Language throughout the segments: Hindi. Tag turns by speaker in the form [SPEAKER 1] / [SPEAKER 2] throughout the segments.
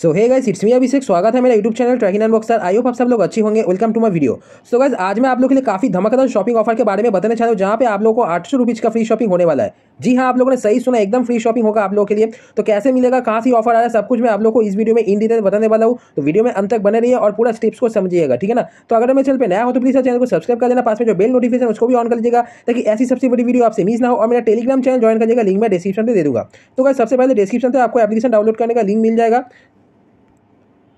[SPEAKER 1] so hey guys it's me अभिषेक स्वागत है मेरा YouTube channel trekking boxer I hope आप सब लोग अच्छे होंगे welcome to my video so guys आज मैं आप लोगों के लिए काफी धमाकेदार शॉपिंग ऑफर के बारे में बताने चाहता हूँ जहाँ पे आप लोगों को आठ सौ का फ्री शॉपिंग होने वाला है जी हाँ आप लोगों ने सही सुना एकदम फ्री शॉपिंग होगा आप लोगों के लिए तो कैसे मिलेगा कहाँ से ऑफर आ रहा है सब कुछ मैं आप लोग को इस वीडियो में इन डिटेल बताने वाला हूँ तो वीडियो में अंत तक बने रही और पूरा स्टेप्स को समझिएगा ठीक है ना तो अगर मैं चल पर नया हो तो प्लीज चैनल को सब्सक्राइब कर देना पास में जो बेल नोटिफिकेशन उसको भी ऑन कर लीजिएगा ताकि ऐसी सबसे बड़ी वीडियो आपसे मिस ना हो और मेरा टेलीग्राम चैनल ज्वाइन करिएगा लिंक मैं डिस्क्रिप्शन पर दे दूँगा तो अगर सबसे पहले डिस्क्रिप्शन पर आपको एप्लीकेशन डाउनलोड करने का लिंक मिल जाएगा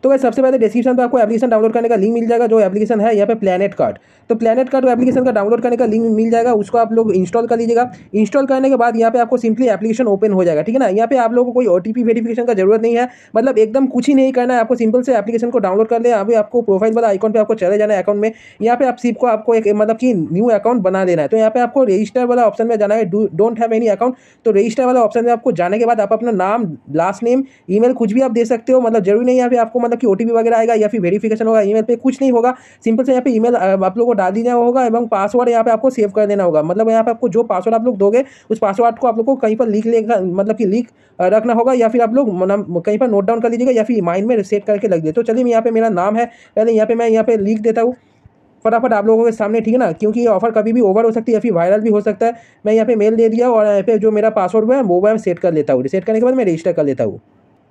[SPEAKER 1] तो वह सबसे पहले डिस्क्रिप्शन पर आपको एप्लीकेशन डाउनलोड करने का लिंक मिल जाएगा जो एप्लीकेशन है यहाँ पे प्लानट कार्ड तो प्लानेट कार्ड एप्लीकेशन का डाउनलोड करने का लिंक मिल जाएगा उसको आप लोग इंस्टॉल कर लीजिएगा इंस्टॉल करने के बाद यहाँ पे आपको सिंपली एप्लीकेशन ओपन हो जाएगा ठीक है ना यहाँ पे आप लोगों को कोई ओ टी का जरूरत नहीं है मतलब एकदम कुछ ही नहीं करना है आपको सिंपल से एप्लीकेशन को डाउनलोड कर ले अभी आपको प्रोफाइल वाला आइकॉन पर आपको चले जाना है अकाउंट में यहाँ पे आप सिप को आपको एक मतलब कि न्यू अकाउंट बना देना है तो यहाँ पे आपको रजिस्टर वाला ऑप्शन में जाना है डोंट हैव एनी अकाउंट तो रजिस्टर वाला ऑप्शन में आपको जाने के बाद आप अपना नाम लास्ट नेम ई कुछ भी आप दे सकते हो मतलब जरूरी नहीं है आपको मतलब मतलब कि ओ वगैरह आएगा या फिर वेरीफिकेशन होगा ईमेल पे कुछ नहीं होगा सिंपल से यहाँ पे ईमेल आप लोग को डाल देना होगा एवं पासवर्ड यहाँ पे आपको सेव कर देना होगा मतलब यहाँ पे आपको जो पासवर्ड आप लोग दोगे उस पासवर्ड को आप लोग को कहीं पर लीक लेकर मतलब कि लीक रखना होगा या फिर आप लोग कहीं पर नोट डाउन कर लीजिएगा या फिर माइंड में सेट करके लग दिए तो चलिए यहाँ पे मेरा नाम है पहले यहाँ पे मैं यहाँ पे लिख देता हूँ फटाफट आप लोगों के सामने ठीक है ना क्योंकि ये ऑफर कभी भी ओवर हो सकती है या फिर वायरल भी हो सकता है मैं यहाँ पे मेल दे दिया और यहाँ पे जो मेरा पासवर्ड है वो मैं सेट कर लेता हूँ रिसेट करने के बाद मैं रजिस्टर कर लेता हूँ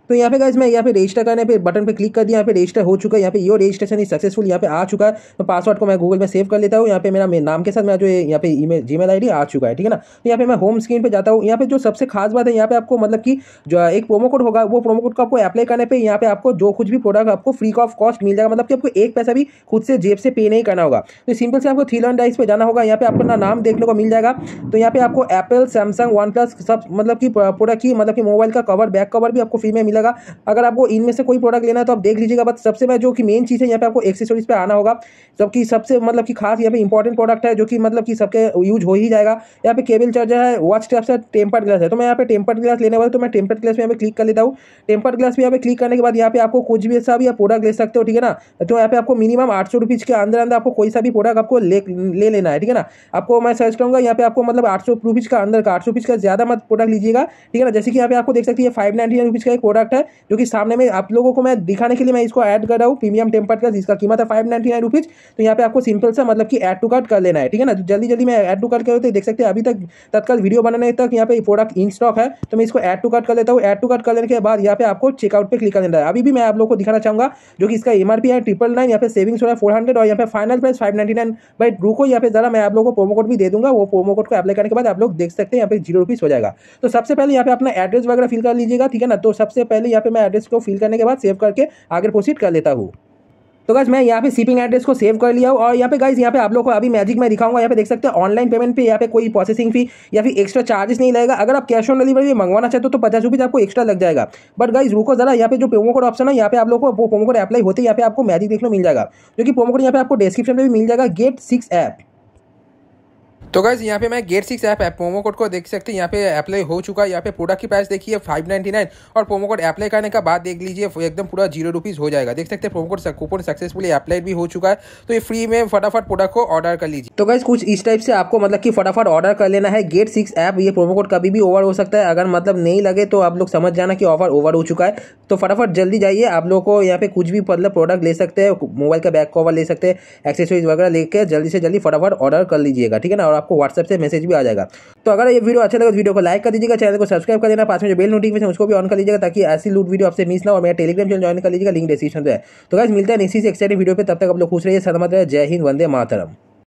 [SPEAKER 1] तो यहाँ पे गाइज मैं यहाँ पे रजिस्टर करने पे बटन पे क्लिक कर दिया यहाँ पे रजिस्टर हो चुका है यहाँ पे यो रजिस्ट्रेशन ही सक्सेसफुल यहाँ पे आ चुका है तो पासवर्ड को मैं गूगल में सेव कर लेता हूँ यहाँ पे मेरा नाम के साथ मेरा जो यहाँ पे ईमेल जीमेल आईडी आ चुका है ठीक है ना तो यहाँ पे मैं होम स्क्रीन पर जाता हूँ यहाँ पे जो सबसे खास बात है यहाँ पे आपको मतलब कि जो एक प्रोमो कोड होगा वो प्रोमो कोड को आपको अप्लाई करने पर यहाँ पे आपको जो कुछ भी प्रोडक्ट आपको फ्री ऑफ कॉस्ट मिल जाएगा मतलब कि आपको एक पैसा भी खुद से जेब से पे नहीं करना होगा तो सिंपल से आपको थीलन डाइस पर जाना होगा यहाँ पे आपको नाम देखने को मिल जाएगा तो यहाँ पे आपको एप्पल सैमसंग वन प्लस सब मतलब कि प्रोडक्ट की मतलब कि मोबाइल का कवर बैक कवर भी आपको फ्री में मिलेगा अगर आपको इनमें से कोई प्रोडक्ट लेना है तो आप देख लीजिएगा बट सबसे मैं जो कि मेन चीज़ है यहाँ पे आपको एक्सेसरीज पे आना होगा जबकि सबसे मतलब कि खास यहाँ पे इंपॉर्टेंट प्रोडक्ट है जो कि मतलब कि सबके यूज हो ही जाएगा यहाँ पे केबल चार्जर है वॉच टैप्स है टेम्पर्ड ग्लास है तो मैं यहाँ पे टेम्पर्ड ग्लास लेने वाला तो मैं टेम्पर्ड ग्लास में यहाँ पे क्लिक कर लेता हूँ टेम्पर्ड ग्लास में यहाँ पे क्लिक करने के बाद यहाँ पे आपको कुछ भी ऐसा भी प्रोडक्ट ले सकते हो ठीक है ना तो यहाँ पे आपको मिनिमम आठ सौ के अंदर अंदर आपको कोई सा भी प्रोडक्ट आपको ले लेना है ठीक है ना आपको मैं सर्च करूँगा यहाँ पे आपको मतलब आठ सौ का अंदर का आठ सौ का ज़्यादा मत प्रोडक्ट लीजिएगा ठीक है ना जैसे कि यहाँ पे आपको देख सकते हैं फाइव नाइन्टी का एक प्रोडक्ट प्रोडक्ट है जो कि सामने में आप लोगों को मैं दिखाने के लिए मैं इसको ऐड कर रहा हूँ प्रीमियम टेम्पर का जिसका कीमत है फाइव नाइन्टी नाइन रुपीज़ तो यहाँ पे आपको सिंपल सा मतलब कि एड टू कार्ड कर लेना है ठीक है ना तो जल्दी जल्दी मैं एड टू कार्ड कर तो देख सकते हैं अभी तक तत्काल वीडियो बनाने तक यहाँ पे प्रोडक्ट इन स्टॉक है तो मैं इसको एड टू कार्ड कर लेता हूँ एड टू कार्ट करने के बाद यहाँ पे आपको चेकआउट पर क्लिक कर लेना है अभी भी मैं आप लोग को दिखाना चाहूँगा जो कि इसका एम है ट्रिपल नाइन यहाँ पे सेविंग्स हो रहा है फोर हंड्रेड और यहाँ पे final price five ninety nine बाई रू को यहाँ पे ज़रा मैं आप लोग को प्रोमो कोड भी दे दूंगा वो प्रोमो कोड को अप्लाई करने के बाद आप लोग देख सकते हैं यहाँ पे जीरो रुपीज़ हो जाएगा तो सबसे पहले यहाँ पे अपना एड्रेस वगैरह फिल कर लीजिएगा ठीक है ना तो सबसे पहले यहाँ पे मैं एड्रेस को फिल करने के बाद सेव करके आगे प्रोसीड कर लेता हूँ तो गाइज मैं यहाँ पे शिपिंग एड्रेस को सेव कर लिया हूँ और यहाँ पे गाइज यहाँ पे आप लोगों को अभी मैजिक में दिखाऊंगा यहाँ पे देख सकते हैं ऑनलाइन पेमेंट पे यहाँ पे कोई प्रोसेसिंग फी या फिर एक्स्ट्रा चार्जेस नहीं लगेगा अगर आप कैश ऑन डिलीवरी भी मंगवाना चाहते हो तो पचास रुपये आपको एक्स्ट्रा लग जाएगा बट गाइज रुको जरा यहाँ पे जो प्रोमो कोड ऑप्शन है यहाँ पे आप लोग को वो प्रोमो कोड अप्लाई होते यहाँ पे आपको मैजिक देखने मिल जाएगा जो कि प्रोमो कोड यहाँ पे आपको डिस्क्रिप्शन में भी मिल जाएगा गेट सिक्स ऐप तो गैस यहाँ पे मैं get six app promo code को देख सकते हैं यहाँ पे अप्लाई हो चुका है यहाँ पे प्रोडक्ट की प्राइस देखिए फाइव नाइन और प्रोमो कोड अप्लाई करने का बाद देख लीजिए एकदम पूरा जीरो रुपीज़ हो जाएगा देख सकते हैं promo code coupon successfully apply भी हो चुका है तो ये फ्री में फटाफट प्रोडक्ट को ऑर्डर कर लीजिए तो गैस कुछ इस टाइप से आपको मतलब कि फटाफट ऑर्डर कर लेना है गेट सिक्स ऐप ये प्रोमो कोड कभी भी ओवर हो सकता है अगर मतलब नहीं लगे तो आप लोग समझ जाना कि ऑफर ओवर हो चुका है तो फटाफट जल्दी जाइए आप लोग को यहाँ पे कुछ भी मतलब प्रोडक्ट ले सकते हैं मोबाइल का बैक कवर ले सकते हैं एक्सेसरीज वगैरह लेकर जल्दी से जल्दी फटाफट ऑर्डर कर लीजिएगा ठीक है ना और आपको व्हाट्सएप से मैसेज भी आ जाएगा तो अगर ये वीडियो अच्छा लगे तो वीडियो को लाइक कर दीजिएगा चैनल को सब्सक्राइब कर देना पास में जो बेल नोटिफिकेशन उसको भी ऑन कर लीजिएगा ताकि ऐसी लूट वीडियो आपसे मिस ना हो मेरा टेलीग्राम चैनल ज्वाइन कर लीजिएगा लिंक डिस्क्रिप्शन पे तो गाइस मिलते हैं इसी से एक्साइटेड वीडियो पर तब तक आप लोग खुश रहिए सलामत रहे जय हिंद वंदे मातरम